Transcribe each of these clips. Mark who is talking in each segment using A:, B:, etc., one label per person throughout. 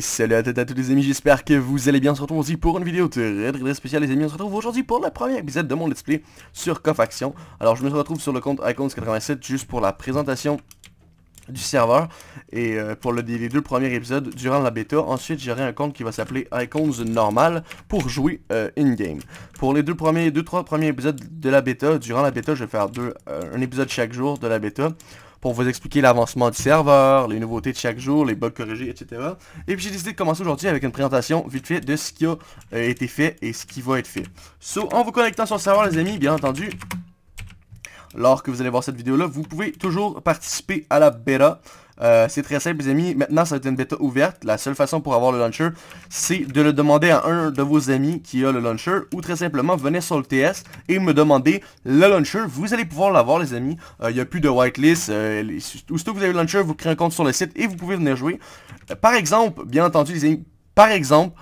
A: salut à, à tous les amis, j'espère que vous allez bien, on se retrouve aussi pour une vidéo très très spéciale les amis, on se retrouve aujourd'hui pour le premier épisode de mon let's play sur Cofaction. Alors je me retrouve sur le compte Icons87 juste pour la présentation du serveur et euh, pour les deux premiers épisodes durant la bêta. Ensuite, j'aurai un compte qui va s'appeler Icons normal pour jouer euh, in-game. Pour les deux premiers, deux trois premiers épisodes de la bêta, durant la bêta, je vais faire deux, euh, un épisode chaque jour de la bêta pour vous expliquer l'avancement du serveur, les nouveautés de chaque jour, les bugs corrigés, etc. Et puis j'ai décidé de commencer aujourd'hui avec une présentation vite fait de ce qui a euh, été fait et ce qui va être fait. So, en vous connectant sur le serveur, les amis, bien entendu, lorsque vous allez voir cette vidéo-là, vous pouvez toujours participer à la bêta. Euh, c'est très simple, les amis. Maintenant, ça va une bêta ouverte. La seule façon pour avoir le launcher, c'est de le demander à un de vos amis qui a le launcher. Ou très simplement, venez sur le TS et me demander le launcher. Vous allez pouvoir l'avoir, les amis. Euh, il n'y a plus de whitelist. Euh, que vous avez le launcher, vous créez un compte sur le site et vous pouvez venir jouer. Euh, par exemple, bien entendu, les amis, par exemple,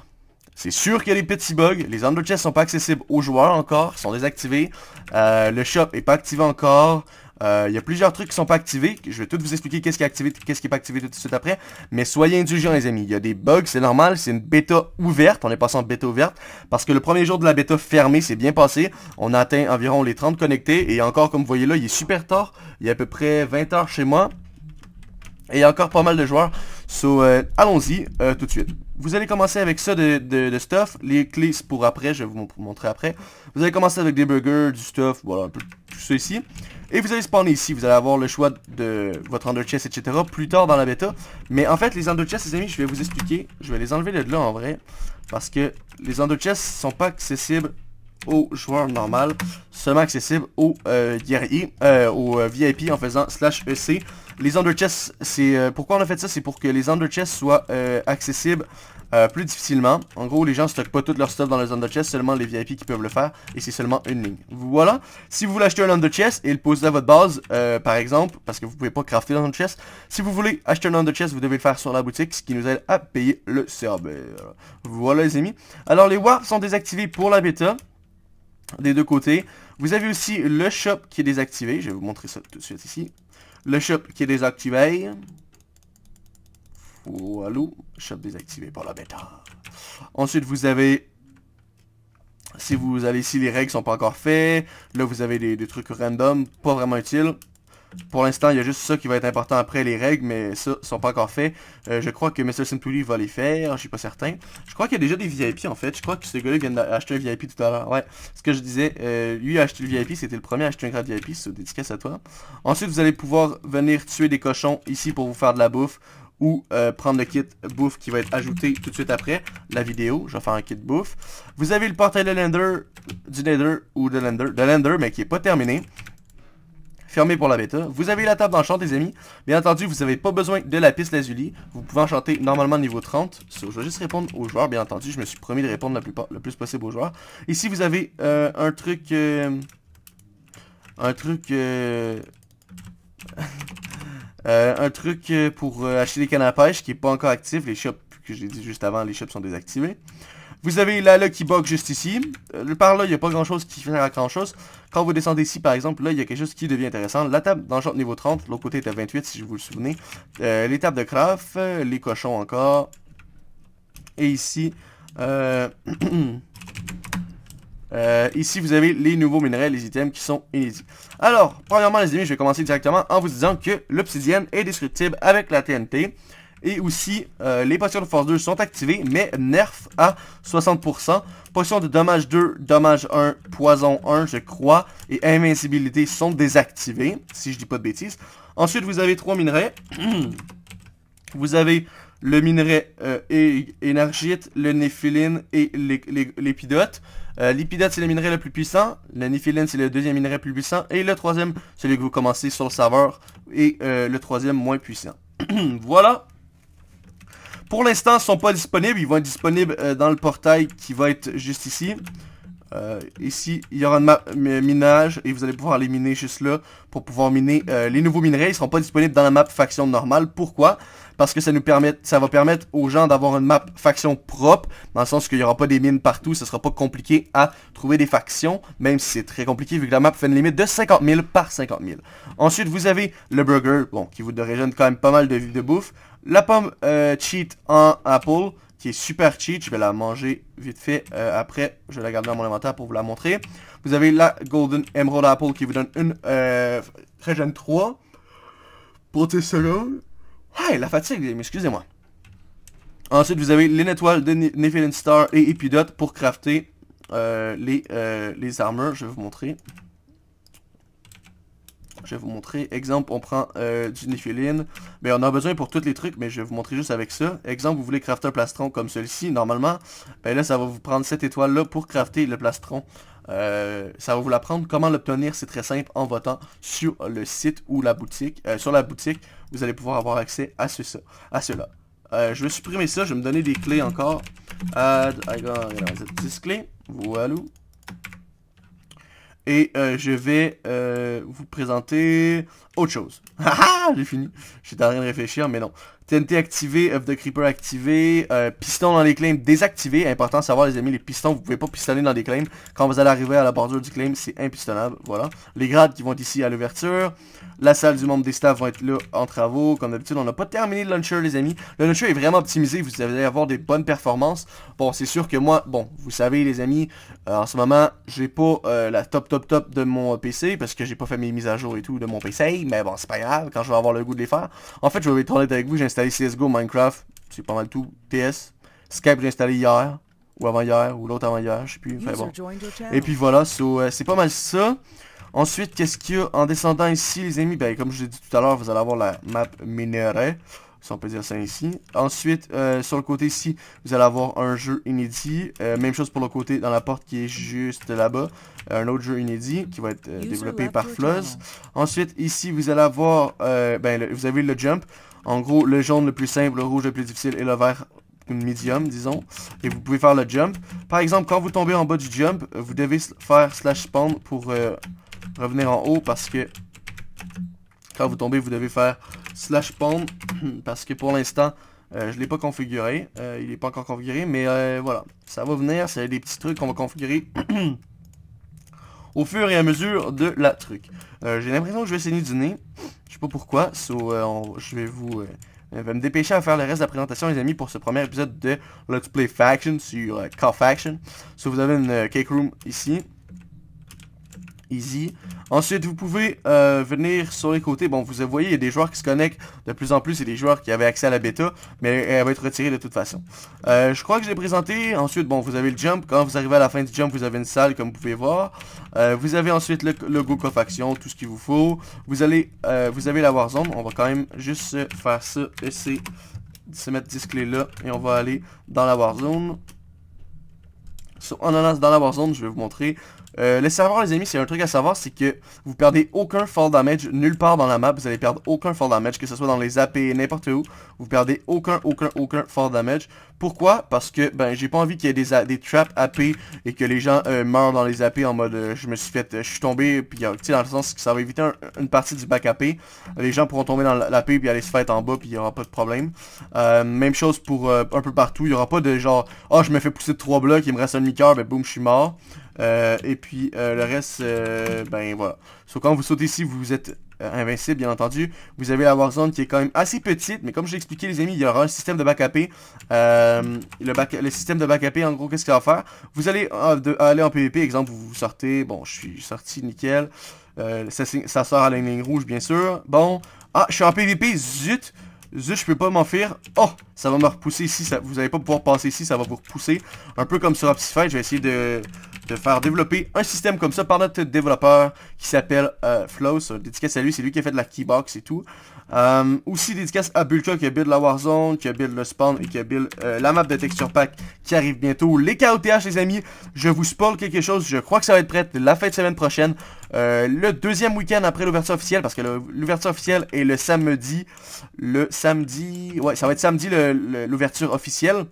A: c'est sûr qu'il y a des petits bugs. Les underchests sont pas accessibles aux joueurs encore, sont désactivés. le shop est pas activé encore. Euh, il y a plusieurs trucs qui sont pas activés. Je vais tout vous expliquer qu'est-ce qui est activé, qu'est-ce qui est pas activé tout de suite après. Mais soyez indulgents, les amis. Il y a des bugs, c'est normal. C'est une bêta ouverte. On est passé en bêta ouverte parce que le premier jour de la bêta fermée, c'est bien passé. On a atteint environ les 30 connectés et encore, comme vous voyez là, il est super tard. Il y a à peu près 20 heures chez moi. Et il y a encore pas mal de joueurs. So, euh, allons-y euh, tout de suite. Vous allez commencer avec ça de, stuff. Les clés, pour après, je vais vous montrer après. Vous allez commencer avec des burgers, du stuff, voilà, un peu tout ça ici. Et vous allez spawner ici, vous allez avoir le choix de votre under chest, etc. plus tard dans la bêta. Mais en fait, les under chests, les amis, je vais vous expliquer. Je vais les enlever de là en vrai. Parce que les under chests sont pas accessibles au joueurs normal, seulement accessible au euh, euh au euh, VIP en faisant slash EC. Les underchests, c'est euh, pourquoi on a fait ça, c'est pour que les chess soient accessibles plus difficilement. En gros, les gens stockent pas tout leur stuff dans les underchests, seulement les VIP qui peuvent le faire, et c'est seulement une ligne. Voilà. Si vous voulez acheter un underchest et le poser à votre base, par exemple, parce que vous pouvez pas crafter dans un chess si vous voulez acheter un underchest, vous devez le faire sur la boutique, ce qui nous aide à payer le serveur. Voilà les amis. Alors les warps sont désactivés pour la bêta des deux côtés. Vous avez aussi le shop qui est désactivé. Je vais vous montrer ça tout de suite ici. Le shop qui est désactivé. Voilà. Shop désactivé par la bêta. Ensuite, vous avez... Si vous allez ici, les règles sont pas encore faites. Là, vous avez des, des trucs random, pas vraiment utiles. Pour l'instant, il y a juste ça qui va être important après les règles, mais ça, sont pas encore faits. Euh, je crois que Mr. Simpouli va les faire, je suis pas certain. Je crois qu'il y a déjà des VIP en fait. Je crois que ce gars-là vient d'acheter un VIP tout à l'heure. Ouais, ce que je disais, euh, lui a acheté le VIP, c'était le premier à acheter un grade VIP, c'est dédicace à toi. Ensuite, vous allez pouvoir venir tuer des cochons ici pour vous faire de la bouffe ou euh, prendre le kit bouffe qui va être ajouté tout de suite après la vidéo. Je vais faire un kit bouffe. Vous avez le portail de Lender, du Nether ou de Lender, de Lender mais qui est pas terminé fermé pour la bêta. Vous avez la table d'enchant, les amis. Bien entendu, vous n'avez pas besoin de la piste lazuli. Vous pouvez enchanter normalement niveau 30. je vais juste répondre aux joueurs, bien entendu. Je me suis promis de répondre le plus possible aux joueurs. Ici, vous avez euh, un truc... Euh, un truc... Euh, un truc pour acheter des cannes à pêche qui n'est pas encore actif. Les shops, que j'ai dit juste avant, les shops sont désactivés. Vous avez la qui box juste ici. Euh, par là, il n'y a pas grand-chose qui fait à grand-chose. Quand vous descendez ici, par exemple, là, il y a quelque chose qui devient intéressant. La table d'enchant niveau 30, l'autre côté est à 28, si vous vous souvenez. Euh, les tables de craft, euh, les cochons encore. Et ici... ici, vous avez les nouveaux minerais, les items qui sont inédits. Alors, premièrement, les amis, je vais commencer directement en vous disant que l'obsidienne est destructible avec la TNT. Et aussi, euh, les potions de force 2 sont activées, mais nerf à 60%. Potions de dommage 2, dommage 1, poison 1, je crois, et invincibilité sont désactivées, si je dis pas de bêtises. Ensuite, vous avez 3 minerais. vous avez le minerai euh, énergite, le néphiline et l'épidote. Euh, l'épidote, c'est le minerai le plus puissant. Le néphiline, c'est le deuxième minerai le plus puissant. Et le troisième, celui que vous commencez sur le serveur. Et le troisième, moins puissant. voilà pour l'instant, ils sont pas disponibles. Ils vont être disponibles euh, dans le portail qui va être juste ici. Euh, ici, il y aura map minage et vous allez pouvoir les miner juste là pour pouvoir miner euh, les nouveaux minerais. Ils seront pas disponibles dans la map faction normale. Pourquoi Parce que ça nous permet, ça va permettre aux gens d'avoir une map faction propre, dans le sens qu'il y aura pas des mines partout. Ce sera pas compliqué à trouver des factions, même si c'est très compliqué vu que la map fait une limite de 50 000 par 50 000. Ensuite, vous avez le burger, bon, qui vous régène quand même pas mal de, de bouffe. La pomme euh, cheat en apple, qui est super cheat. Je vais la manger vite fait. Euh, après, je vais la garder dans mon inventaire pour vous la montrer. Vous avez la golden emerald apple qui vous donne une euh, régène 3 pour tes secondes. Ouais, la fatigue, excusez-moi. Ensuite, vous avez les étoiles de Nephilim Star et Epidote pour crafter euh, les, les armures. Je vais vous montrer. Je vais vous montrer. Exemple, on prend euh, du néphiline. Ben, mais on a besoin pour tous les trucs, mais je vais vous montrer juste avec ça. Exemple, vous voulez crafter un plastron comme celui-ci, normalement. Ben là, ça va vous prendre cette étoile-là pour crafter le plastron. Euh, ça va vous l'apprendre. Comment l'obtenir C'est très simple en votant sur le site ou la boutique. Euh, sur la boutique, vous allez pouvoir avoir accès à, à cela. je vais supprimer ça, je vais me donner des clés encore. Add, I got, clés. Voilà. Et euh, je vais euh, vous présenter autre chose. Ah, j'ai fini. J'étais en train de réfléchir, mais non. TNT activé, of the creeper activé, euh, piston dans les claims désactivé. Important de savoir les amis, les pistons, vous pouvez pas pistonner dans les claims. Quand vous allez arriver à la bordure du claim, c'est impistonnable. Voilà. Les grades qui vont ici à l'ouverture. La salle du membre des staffs vont être là en travaux. Comme d'habitude, on n'a pas terminé le launcher les amis. Le launcher est vraiment optimisé, vous allez avoir des bonnes performances. Bon, c'est sûr que moi, bon, vous savez les amis, euh, en ce moment, j'ai pas euh, la top top top de mon PC parce que j'ai pas fait mes mises à jour et tout de mon PC. Mais bon, c'est pas grave, quand je vais avoir le goût de les faire. En fait, je vais tourner avec vous, j'installe installé CSGO, Minecraft, c'est pas mal tout. TS, Skype j'ai installé hier, ou avant-hier, ou l'autre avant-hier, je sais plus. Enfin, bon. Et puis voilà, euh, c'est pas mal ça. Ensuite, qu'est-ce qu'il y a en descendant ici, les amis Ben, comme je vous ai dit tout à l'heure, vous allez avoir la map minerai si on peut dire ça ici, Ensuite, euh, sur le côté ici, vous allez avoir un jeu inédit. Euh, même chose pour le côté dans la porte qui est juste là-bas. Un autre jeu inédit qui va être euh, développé par Floz Ensuite, ici, vous allez avoir, ben, vous avez le jump. En gros, le jaune le plus simple, le rouge le plus difficile et le vert medium, disons. Et vous pouvez faire le jump. Par exemple, quand vous tombez en bas du jump, vous devez faire slash spawn pour revenir en haut parce que quand vous tombez, vous devez faire slash parce que pour l'instant euh, je l'ai pas configuré. Euh, il est pas encore configuré, mais euh, voilà. Ça va venir, c'est des petits trucs qu'on va configurer au fur et à mesure de la truc. J'ai l'impression que je vais saigner du nez. Je sais pas pourquoi. je vais vous... me dépêcher à faire le reste de la présentation, les amis, pour ce premier épisode de Let's Play Faction sur Car Faction. So, vous avez une cake room ici. Easy. Ensuite, vous pouvez euh, venir sur les côtés. Bon, vous voyez, il y a des joueurs qui se connectent de plus en plus. et des joueurs qui avaient accès à la bêta, mais elle va être retirée de toute façon. Euh, je crois que j'ai présenté. Ensuite, bon, vous avez le jump. Quand vous arrivez à la fin du jump, vous avez une salle, comme vous pouvez voir. Euh, vous avez ensuite le, logo cofaction, Faction, tout ce qu'il vous faut. Vous, allez, vous avez la Warzone. On va quand même juste faire ça, essayer de se mettre 10 clés là. Et on va aller dans la Warzone. So, en allant dans la Warzone, je vais vous montrer. Euh, les serveurs, les amis, c'est un truc à savoir, c'est que vous perdez aucun fall damage nulle part dans la map. Vous allez perdre aucun fall damage, que ce soit dans les AP, n'importe où. Vous perdez aucun, aucun, aucun fall damage. Pourquoi? Parce que, ben, j'ai pas envie qu'il y ait des, des traps AP et que les gens euh, meurent dans les AP en mode euh, je me suis fait, euh, je suis tombé, puis tu sais, dans le sens que ça va éviter une partie du back AP. Les gens pourront tomber dans l'AP puis aller se faire en bas, puis il n'y aura pas de problème. même chose pour un peu partout. Il y aura pas de genre, oh, je me fais pousser trois blocs, il me reste un demi ben boum, je suis mort. Euh, et puis euh, le reste, euh, ben voilà. sauf quand vous sautez ici, vous êtes invincible, bien entendu. Vous avez la Warzone qui est quand même assez petite, mais comme je expliqué, les amis, il y aura un système de back euh, le, le système de back en gros, qu'est-ce qu'il va faire Vous allez ah, aller en PvP, exemple, vous vous sortez, bon, je suis sorti, nickel. ça, ça, sort à la ligne rouge, bien sûr. Bon, ah, je suis en PvP, zut Zut, je peux pas m'enfuir. Oh, ça va me repousser ici. vous allez pas pouvoir passer ici, ça va vous repousser. Un peu comme sur fight. je vais essayer de de faire développer un système comme ça par notre développeur qui s'appelle euh, Flow. dédicace à lui, c'est lui qui a fait de la keybox et tout. Euh, aussi dédicace à Bulka qui a build la Warzone, qui a build le spawn et qui a build euh, la map de texture pack qui arrive bientôt. Les KOTH les amis, je vous spoil quelque chose, je crois que ça va être prêt la fin de semaine prochaine. Euh, le deuxième week-end après l'ouverture officielle, parce que l'ouverture officielle est le samedi. Le samedi... Ouais, ça va être samedi l'ouverture officielle.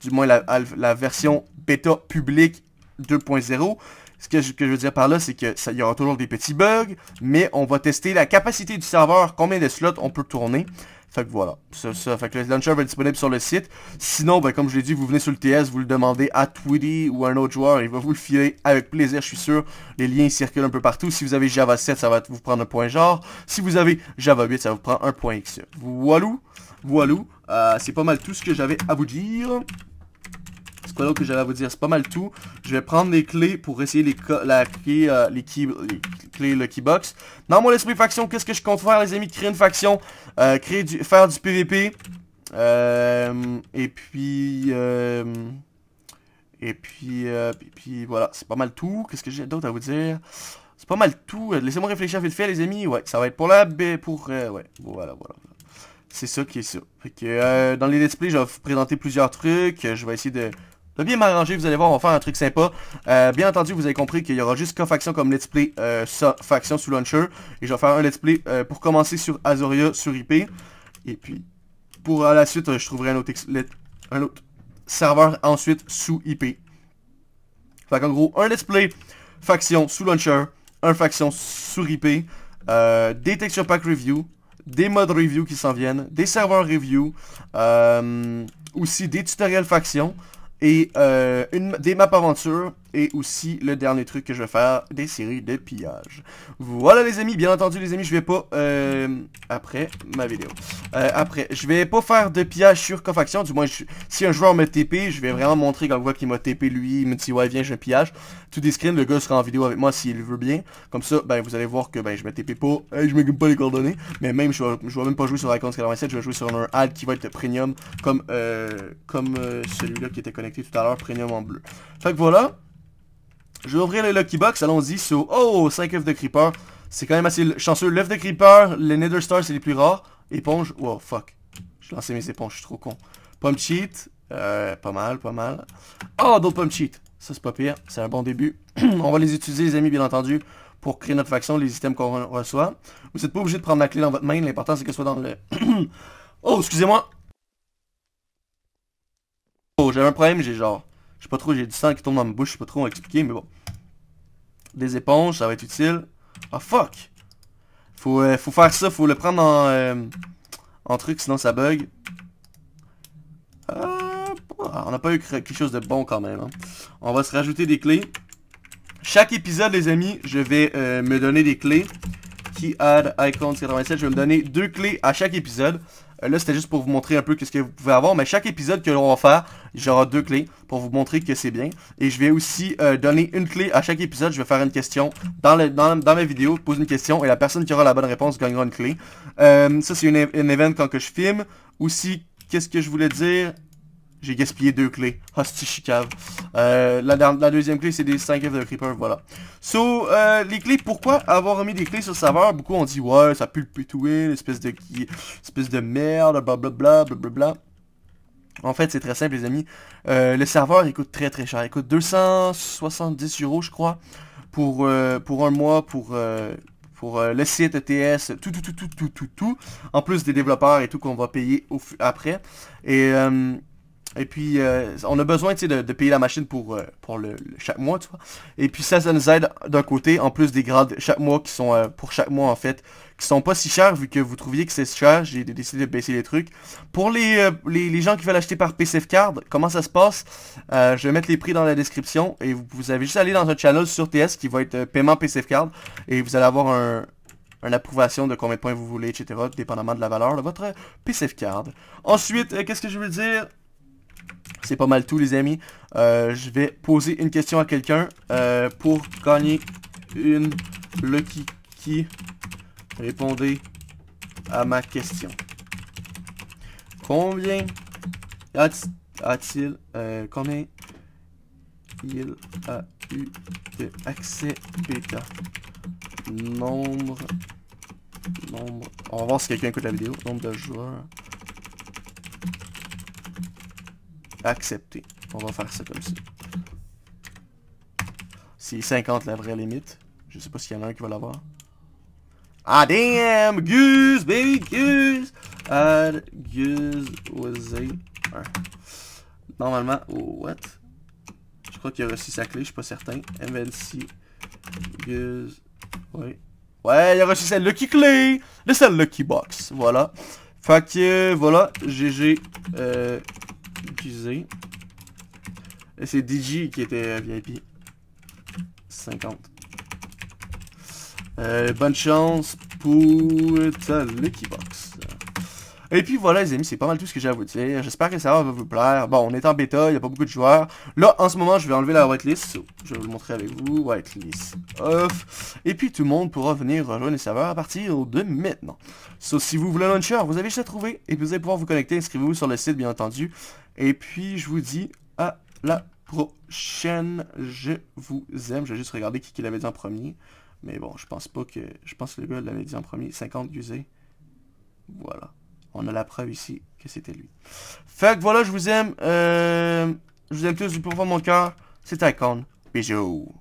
A: Du moins la, la version bêta publique 2.0. Ce que je, veux dire par là, c'est que il y aura toujours des petits bugs, mais on va tester la capacité du serveur, combien de slots on peut tourner. Fait que voilà, ça, ça. Fait que le launcher va être disponible sur le site. Sinon, ben, comme je l'ai dit, vous venez sur le TS, vous le demandez à Tweedy ou à un autre joueur, il va vous le filer avec plaisir, je suis sûr. Les liens circulent un peu partout. Si vous avez Java 7, ça va vous prendre un point genre. Si vous avez Java 8, ça vous prend un point X. Voilà, voilà, euh, c'est pas mal tout ce que j'avais à vous dire que j'avais à vous dire C'est pas mal tout. Je vais prendre les clés pour essayer les, la clé, euh, les, clés, le keybox. Dans mon esprit faction, qu'est-ce que je compte faire, les amis Créer une faction, euh, créer du, faire du PVP. Euh, et puis... et puis, et puis voilà, c'est pas mal tout. Qu'est-ce que j'ai d'autre à vous dire C'est pas mal tout. Laissez-moi réfléchir vite fait, les amis. Ouais, ça va être pour la... b... Pour... ouais, voilà, voilà. C'est ça qui est ça. Fait que, dans les let's play, je vais vous présenter plusieurs trucs. Je vais essayer de bien m'arranger, vous allez voir, on va faire un truc sympa. Euh, bien entendu, vous avez compris qu'il y aura juste qu'un faction comme let's play euh, faction sous launcher. Et je vais faire un let's play euh, pour commencer sur Azoria, sur IP. Et puis, pour la suite, je trouverai un autre, serveur ensuite sous IP. Fait qu'en gros, un let's play faction sous launcher, un faction sous IP, des texture pack review, des modes review qui s'en viennent, des serveurs review, aussi des tutoriels faction et euh, une, des maps aventure et aussi le dernier truc que je vais faire, des séries de pillages. Voilà les amis, bien entendu les amis, je vais pas, euh, après ma vidéo, euh, après, je vais pas faire de pillage sur Cofaction, du moins si un joueur me TP, je vais vraiment montrer quand je voit qu'il m'a TP lui, il me dit ouais viens je pillage, tout des screens, le gars sera en vidéo avec moi s'il veut bien, comme ça ben vous allez voir que ben je me TP pas, je me pas les coordonnées, mais même je vais, même pas jouer sur la 87, je vais jouer sur un ad qui va être premium comme, euh, comme euh, celui-là qui était connecté tout à l'heure, premium en bleu. Fait que voilà. Je vais ouvrir le Lucky Box, allons-y, sur... Oh, 5 œufs de Creeper. C'est quand même assez chanceux. L'œuf de Creeper, les Nether Stars, c'est les plus rares. Éponge, wow, fuck. Je lançais mes éponges, je suis trop con. Pomme cheat, euh, pas mal, pas mal. Oh, d'autres pomme cheat. Ça, c'est pas pire, c'est un bon début. On va les utiliser, les amis, bien entendu, pour créer notre faction, les items qu'on reçoit. Vous n'êtes pas obligé de prendre la clé dans votre main, l'important, c'est que ce soit dans le... oh, excusez-moi. Oh, j'avais un problème, j'ai genre... Je sais pas trop, j'ai du sang qui tombe dans ma bouche, je sais pas trop expliquer, mais bon. Des éponges, ça va être utile. Ah, fuck! Faut, euh, faut faire ça, faut le prendre en, euh, truc, sinon ça bug. Euh, on n'a pas eu quelque chose de bon quand même. Hein. On va se rajouter des clés. Chaque épisode, les amis, je vais me donner des clés. Key add 87, je vais me donner deux clés à chaque épisode. Euh, là, c'était juste pour vous montrer un peu ce que vous pouvez avoir. Mais chaque épisode que l'on va faire, j'aurai deux clés pour vous montrer que c'est bien. Et je vais aussi euh, donner une clé à chaque épisode. Je vais faire une question dans, dans, dans mes vidéos, pose une question et la personne qui aura la bonne réponse gagnera une clé. Euh, ça, c'est une, événement quand que je filme. Aussi, qu'est-ce que je voulais dire j'ai gaspillé deux clés. Hostie chicave. Euh, la, la, deuxième clé, c'est des 5 F de Creeper, voilà. So, euh, les clés, pourquoi avoir mis des clés sur le serveur Beaucoup ont dit, ouais, ça pue le pitouille, espèce de, espèce de merde, blablabla, blablabla. En fait, c'est très simple, les amis. Euh, le serveur, il coûte très très cher. Il coûte 270 euros, je crois, pour, euh, pour un mois, pour euh, pour euh, le site ETS, tout, tout, tout, tout, tout, tout, tout, en plus des développeurs et tout qu'on va payer après. Et euh, et puis, euh, on a besoin de, de payer la machine pour, euh, pour le, chaque mois, tu vois. Et puis, ça, ça nous aide d'un côté, en plus des grades chaque mois qui sont, euh, pour chaque mois en fait, qui sont pas si chers, vu que vous trouviez que c'est cher, j'ai décidé de baisser les trucs. Pour les, les, gens qui veulent acheter par PCF Card, comment ça se passe Je vais mettre les prix dans la description, et vous, vous avez juste à aller dans un channel sur TS qui va être paiement PCF Card, et vous allez avoir un, une approbation de combien de points vous voulez, etc., dépendamment de la valeur de votre PCF Card. Ensuite, qu'est-ce que je veux dire c'est pas mal tout, les amis. Euh, je vais poser une question à quelqu'un euh, pour gagner une Lucky qui répondait à ma question. Combien a-t-il... Euh, combien il a eu de accès bêta Nombre... Nombre... On va voir si quelqu'un écoute la vidéo. Nombre de joueurs... Accepté. On va faire ça comme ça. C'est 50 la vraie limite. Je sais pas s'il y en a un qui va l'avoir. Ah damn! Goose, baby, goose! Add goose was a... Normalement... Oh, what? Je crois qu'il a reçu sa clé, je suis pas certain. MNC... Goose... Ouais. Ouais, il a reçu sa lucky clé! la sa lucky box, voilà. Fait que, voilà, GG... Euh, Utiliser Et c'est DJ qui était VIP. 50. Euh, bonne chance pour ta Lucky et puis voilà les amis, c'est pas mal tout ce que j'ai à vous dire. J'espère que ça va vous plaire. Bon, on est en bêta, il n'y a pas beaucoup de joueurs. Là, en ce moment, je vais enlever la whitelist. Je vais vous le montrer avec vous. Whitelist off. Et puis tout le monde pourra venir rejoindre les serveurs à partir de maintenant. so, si vous voulez un launcher, vous avez juste trouvé. Et puis vous allez pouvoir vous connecter. Inscrivez-vous sur le site, bien entendu. Et puis je vous dis à la prochaine. Je vous aime. Je vais juste regarder qui, l'avait dit en premier. Mais bon, je pense pas que... Je pense que le gars l'avait dit en premier. 50 usés. Voilà. On a la preuve ici que c'était lui. Fait voilà, je vous aime. Euh, je vous aime tous du profond de mon cœur. C'est Icon. Bisous.